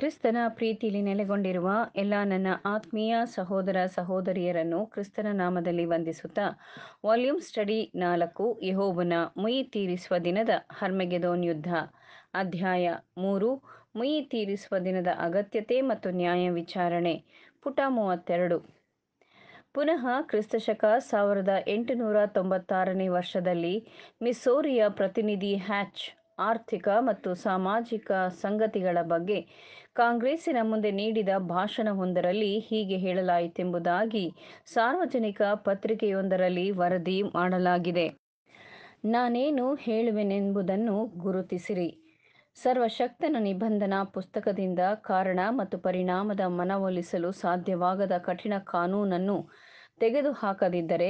ಕ್ರಿಸ್ತನ ಪ್ರೀತಿಯಲ್ಲಿ ನೆಲೆಗೊಂಡಿರುವ ಎಲ್ಲ ನನ್ನ ಆತ್ಮೀಯ ಸಹೋದರ ಸಹೋದರಿಯರನ್ನು ಕ್ರಿಸ್ತನ ನಾಮದಲ್ಲಿ ವಂದಿಸುತ್ತಾ ವಾಲ್ಯೂಮ್ ಸ್ಟಡಿ ನಾಲ್ಕು ಯಹೋವನ ಮುಯಿ ತೀರಿಸುವ ದಿನದ ಹರ್ಮೆಗೆದೋನ್ ಯುದ್ಧ ಅಧ್ಯಾಯ ಮೂರು ಮುಯಿ ತೀರಿಸುವ ದಿನದ ಅಗತ್ಯತೆ ಮತ್ತು ನ್ಯಾಯ ವಿಚಾರಣೆ ಪುಟ ಮೂವತ್ತೆರಡು ಪುನಃ ಕ್ರಿಸ್ತಶಕ ಸಾವಿರದ ಎಂಟುನೂರ ತೊಂಬತ್ತಾರನೇ ವರ್ಷದಲ್ಲಿ ಮಿಸೋರಿಯ ಪ್ರತಿನಿಧಿ ಹ್ಯಾಚ್ ಆರ್ಥಿಕ ಮತ್ತು ಸಾಮಾಜಿಕ ಸಂಗತಿಗಳ ಬಗ್ಗೆ ಕಾಂಗ್ರೆಸ್ಸಿನ ಮುಂದೆ ನೀಡಿದ ಭಾಷಣವೊಂದರಲ್ಲಿ ಹೀಗೆ ಹೇಳಲಾಯಿತೆಂಬುದಾಗಿ ಸಾರ್ವಜನಿಕ ಪತ್ರಿಕೆಯೊಂದರಲ್ಲಿ ವರದಿ ಮಾಡಲಾಗಿದೆ ನಾನೇನು ಹೇಳುವೆನೆಂಬುದನ್ನು ಗುರುತಿಸಿರಿ ಸರ್ವಶಕ್ತನ ನಿಬಂಧನಾ ಪುಸ್ತಕದಿಂದ ಕಾರಣ ಮತ್ತು ಪರಿಣಾಮದ ಮನವೊಲಿಸಲು ಸಾಧ್ಯವಾಗದ ಕಠಿಣ ಕಾನೂನನ್ನು ತೆಗೆದುಹಾಕದಿದ್ದರೆ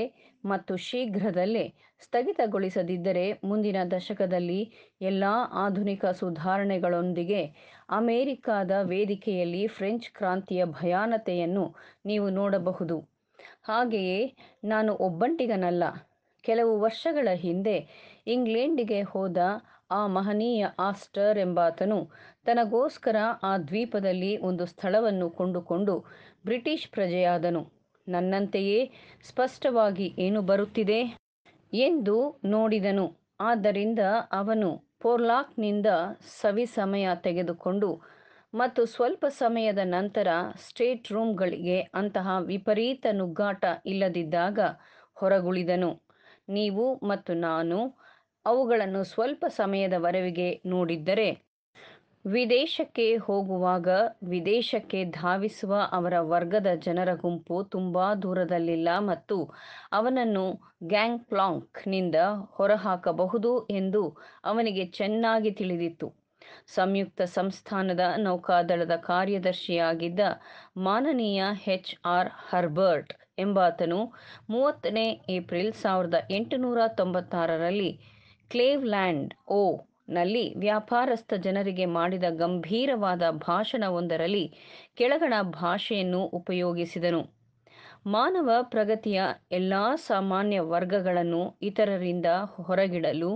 ಮತ್ತು ಶೀಘ್ರದಲ್ಲೇ ಸ್ಥಗಿತಗೊಳಿಸದಿದ್ದರೆ ಮುಂದಿನ ದಶಕದಲ್ಲಿ ಎಲ್ಲ ಆಧುನಿಕ ಸುಧಾರಣೆಗಳೊಂದಿಗೆ ಅಮೇರಿಕಾದ ವೇದಿಕೆಯಲ್ಲಿ ಫ್ರೆಂಚ್ ಕ್ರಾಂತಿಯ ಭಯಾನತೆಯನ್ನು ನೀವು ನೋಡಬಹುದು ಹಾಗೆಯೇ ನಾನು ಒಬ್ಬಂಟಿಗನಲ್ಲ ಕೆಲವು ವರ್ಷಗಳ ಹಿಂದೆ ಇಂಗ್ಲೆಂಡಿಗೆ ಹೋದ ಆ ಮಹನೀಯ ಆಸ್ಟರ್ ಎಂಬಾತನು ತನಗೋಸ್ಕರ ಆ ದ್ವೀಪದಲ್ಲಿ ಒಂದು ಸ್ಥಳವನ್ನು ಕೊಂಡುಕೊಂಡು ಬ್ರಿಟಿಷ್ ಪ್ರಜೆಯಾದನು ನನ್ನಂತೆಯೇ ಸ್ಪಷ್ಟವಾಗಿ ಏನು ಬರುತ್ತಿದೆ ಎಂದು ನೋಡಿದನು ಆದ್ದರಿಂದ ಅವನು ಪೋರ್ಲಾಕ್ನಿಂದ ಸವಿ ಸಮಯ ತೆಗೆದುಕೊಂಡು ಮತ್ತು ಸ್ವಲ್ಪ ಸಮಯದ ನಂತರ ಸ್ಟೇಟ್ ರೂಮ್ಗಳಿಗೆ ಅಂತಹ ವಿಪರೀತ ನುಗ್ಗಾಟ ಇಲ್ಲದಿದ್ದಾಗ ಹೊರಗುಳಿದನು ನೀವು ಮತ್ತು ನಾನು ಅವುಗಳನ್ನು ಸ್ವಲ್ಪ ಸಮಯದವರೆಗೆ ನೋಡಿದ್ದರೆ ವಿದೇಶಕ್ಕೆ ಹೋಗುವಾಗ ವಿದೇಶಕ್ಕೆ ಧಾವಿಸುವ ಅವರ ವರ್ಗದ ಜನರ ಗುಂಪು ತುಂಬಾ ದೂರದಲ್ಲಿಲ್ಲ ಮತ್ತು ಅವನನ್ನು ಗ್ಯಾಂಗ್ಪ್ಲಾಂಕ್ನಿಂದ ಹೊರಹಾಕಬಹುದು ಎಂದು ಅವನಿಗೆ ಚೆನ್ನಾಗಿ ತಿಳಿದಿತ್ತು ಸಂಯುಕ್ತ ಸಂಸ್ಥಾನದ ನೌಕಾದಳದ ಕಾರ್ಯದರ್ಶಿಯಾಗಿದ್ದ ಮಾನನೀಯ ಹೆಚ್ ಆರ್ ಹರ್ಬರ್ಟ್ ಎಂಬಾತನು ಮೂವತ್ತನೇ ಏಪ್ರಿಲ್ ಸಾವಿರದ ಎಂಟುನೂರ ತೊಂಬತ್ತಾರರಲ್ಲಿ ಕ್ಲೇವ್ಲ್ಯಾಂಡ್ ಓ ನಲ್ಲಿ ವ್ಯಾಪಾರಸ್ಥ ಜನರಿಗೆ ಮಾಡಿದ ಗಂಭೀರವಾದ ಭಾಷಣವೊಂದರಲ್ಲಿ ಕೆಳಗಣ ಭಾಷೆಯನ್ನು ಉಪಯೋಗಿಸಿದನು ಮಾನವ ಪ್ರಗತಿಯ ಎಲ್ಲ ಸಾಮಾನ್ಯ ವರ್ಗಗಳನ್ನು ಇತರರಿಂದ ಹೊರಗಿಡಲು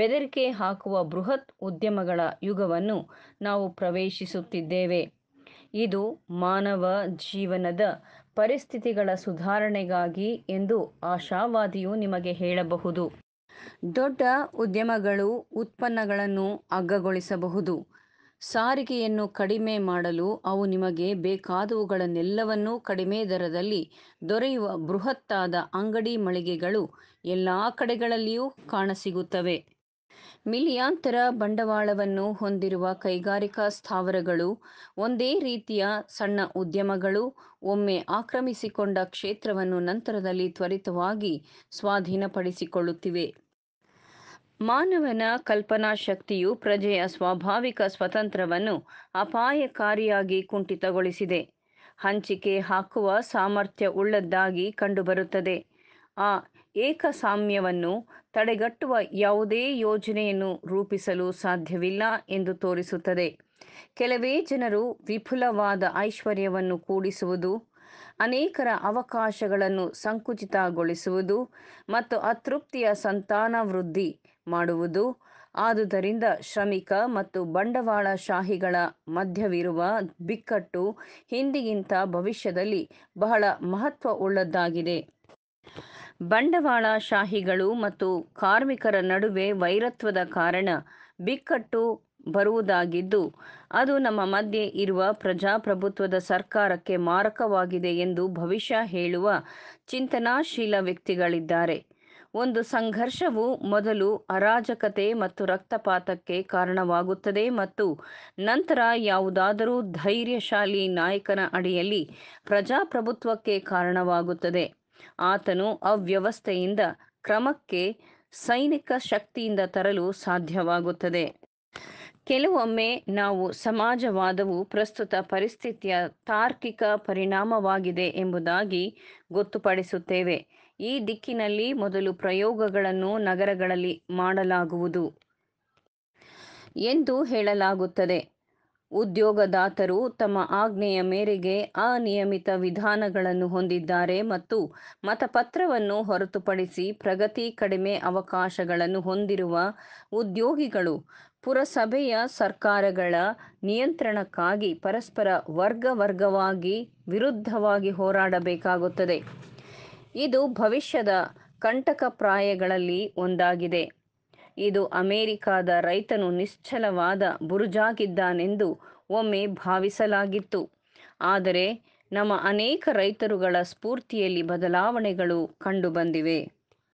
ಬೆದರಿಕೆ ಹಾಕುವ ಬೃಹತ್ ಉದ್ಯಮಗಳ ಯುಗವನ್ನು ನಾವು ಪ್ರವೇಶಿಸುತ್ತಿದ್ದೇವೆ ಇದು ಮಾನವ ಜೀವನದ ಪರಿಸ್ಥಿತಿಗಳ ಸುಧಾರಣೆಗಾಗಿ ಎಂದು ಆಶಾವಾದಿಯು ನಿಮಗೆ ಹೇಳಬಹುದು ದೊಡ್ಡ ಉದ್ಯಮಗಳು ಉತ್ಪನ್ನಗಳನ್ನು ಅಗ್ಗಗೊಳಿಸಬಹುದು ಸಾರಿಗೆಯನ್ನು ಕಡಿಮೆ ಮಾಡಲು ಅವು ನಿಮಗೆ ಬೇಕಾದವುಗಳನ್ನೆಲ್ಲವನ್ನೂ ಕಡಿಮೆ ದರದಲ್ಲಿ ದೊರೆಯುವ ಬೃಹತ್ತಾದ ಅಂಗಡಿ ಮಳಿಗೆಗಳು ಎಲ್ಲಾ ಕಡೆಗಳಲ್ಲಿಯೂ ಕಾಣಸಿಗುತ್ತವೆ. ಮಿಲಿಯಾಂತರ ಬಂಡವಾಳವನ್ನು ಹೊಂದಿರುವ ಕೈಗಾರಿಕಾ ಸ್ಥಾವರಗಳು ಒಂದೇ ರೀತಿಯ ಸಣ್ಣ ಉದ್ಯಮಗಳು ಒಮ್ಮೆ ಆಕ್ರಮಿಸಿಕೊಂಡ ಕ್ಷೇತ್ರವನ್ನು ನಂತರದಲ್ಲಿ ತ್ವರಿತವಾಗಿ ಸ್ವಾಧೀನಪಡಿಸಿಕೊಳ್ಳುತ್ತಿವೆ. ಮಾನವನ ಕಲ್ಪನಾ ಶಕ್ತಿಯು ಪ್ರಜೆಯ ಸ್ವಾಭಾವಿಕ ಸ್ವತಂತ್ರವನ್ನು ಅಪಾಯಕಾರಿಯಾಗಿ ಕುಂಠಿತಗೊಳಿಸಿದೆ ಹಂಚಿಕೆ ಹಾಕುವ ಸಾಮರ್ಥ್ಯ ಉಳ್ಳದ್ದಾಗಿ ಕಂಡುಬರುತ್ತದೆ ಆ ಏಕಸಾಮ್ಯವನ್ನು ತಡೆಗಟ್ಟುವ ಯಾವುದೇ ಯೋಜನೆಯನ್ನು ರೂಪಿಸಲು ಸಾಧ್ಯವಿಲ್ಲ ಎಂದು ತೋರಿಸುತ್ತದೆ ಕೆಲವೇ ಜನರು ವಿಪುಲವಾದ ಐಶ್ವರ್ಯವನ್ನು ಕೂಡಿಸುವುದು ಅನೇಕರ ಅವಕಾಶಗಳನ್ನು ಸಂಕುಚಿತಗೊಳಿಸುವುದು ಮತ್ತು ಅತೃಪ್ತಿಯ ಸಂತಾನ ಮಾಡುವುದು ಆದುದರಿಂದ ಶ್ರಮಿಕ ಮತ್ತು ಬಂಡವಾಳಶಾಹಿಗಳ ಮಧ್ಯವಿರುವ ಬಿಕ್ಕಟ್ಟು ಹಿಂದಿಗಿಂತ ಭವಿಷ್ಯದಲ್ಲಿ ಬಹಳ ಮಹತ್ವ ಮಹತ್ವವುಳ್ಳದ್ದಾಗಿದೆ ಬಂಡವಾಳಶಾಹಿಗಳು ಮತ್ತು ಕಾರ್ಮಿಕರ ನಡುವೆ ವೈರತ್ವದ ಕಾರಣ ಬಿಕ್ಕಟ್ಟು ಬರುವುದಾಗಿದ್ದು ಅದು ನಮ್ಮ ಮಧ್ಯೆ ಇರುವ ಪ್ರಜಾಪ್ರಭುತ್ವದ ಸರ್ಕಾರಕ್ಕೆ ಮಾರಕವಾಗಿದೆ ಎಂದು ಭವಿಷ್ಯ ಹೇಳುವ ಚಿಂತನಾಶೀಲ ವ್ಯಕ್ತಿಗಳಿದ್ದಾರೆ ಒಂದು ಸಂಘರ್ಷವು ಮೊದಲು ಅರಾಜಕತೆ ಮತ್ತು ರಕ್ತಪಾತಕ್ಕೆ ಕಾರಣವಾಗುತ್ತದೆ ಮತ್ತು ನಂತರ ಯಾವುದಾದರೂ ಧೈರ್ಯಶಾಲಿ ನಾಯಕನ ಅಡಿಯಲ್ಲಿ ಪ್ರಜಾಪ್ರಭುತ್ವಕ್ಕೆ ಕಾರಣವಾಗುತ್ತದೆ ಆತನು ಅವ್ಯವಸ್ಥೆಯಿಂದ ಕ್ರಮಕ್ಕೆ ಸೈನಿಕ ಶಕ್ತಿಯಿಂದ ತರಲು ಸಾಧ್ಯವಾಗುತ್ತದೆ ಕೆಲವೊಮ್ಮೆ ನಾವು ಸಮಾಜವಾದವು ಪ್ರಸ್ತುತ ಪರಿಸ್ಥಿತಿಯ ತಾರ್ಕಿಕ ಪರಿಣಾಮವಾಗಿದೆ ಎಂಬುದಾಗಿ ಗೊತ್ತುಪಡಿಸುತ್ತೇವೆ ಈ ದಿಕ್ಕಿನಲ್ಲಿ ಮೊದಲು ಪ್ರಯೋಗಗಳನ್ನು ನಗರಗಳಲ್ಲಿ ಮಾಡಲಾಗುವುದು ಎಂದು ಹೇಳಲಾಗುತ್ತದೆ ಉದ್ಯೋಗದಾತರು ತಮ್ಮ ಆಜ್ಞೆಯ ಮೇರೆಗೆ ಅನಿಯಮಿತ ವಿಧಾನಗಳನ್ನು ಹೊಂದಿದ್ದಾರೆ ಮತ್ತು ಮತಪತ್ರವನ್ನು ಹೊರತುಪಡಿಸಿ ಪ್ರಗತಿ ಕಡಿಮೆ ಅವಕಾಶಗಳನ್ನು ಹೊಂದಿರುವ ಉದ್ಯೋಗಿಗಳು ಪುರಸಭೆಯ ಸರ್ಕಾರಗಳ ನಿಯಂತ್ರಣಕ್ಕಾಗಿ ಪರಸ್ಪರ ವರ್ಗ ವರ್ಗವಾಗಿ ವಿರುದ್ಧವಾಗಿ ಹೋರಾಡಬೇಕಾಗುತ್ತದೆ ಇದು ಭವಿಷ್ಯದ ಕಂಟಕಪ್ರಾಯಗಳಲ್ಲಿ ಒಂದಾಗಿದೆ ಇದು ಅಮೆರಿಕಾದ ರೈತನು ನಿಶ್ಚಲವಾದ ಬುರುಜಾಗಿದ್ದಾನೆಂದು ಒಮ್ಮೆ ಭಾವಿಸಲಾಗಿತ್ತು ಆದರೆ ನಮ್ಮ ಅನೇಕ ರೈತರುಗಳ ಸ್ಫೂರ್ತಿಯಲ್ಲಿ ಬದಲಾವಣೆಗಳು ಕಂಡುಬಂದಿವೆ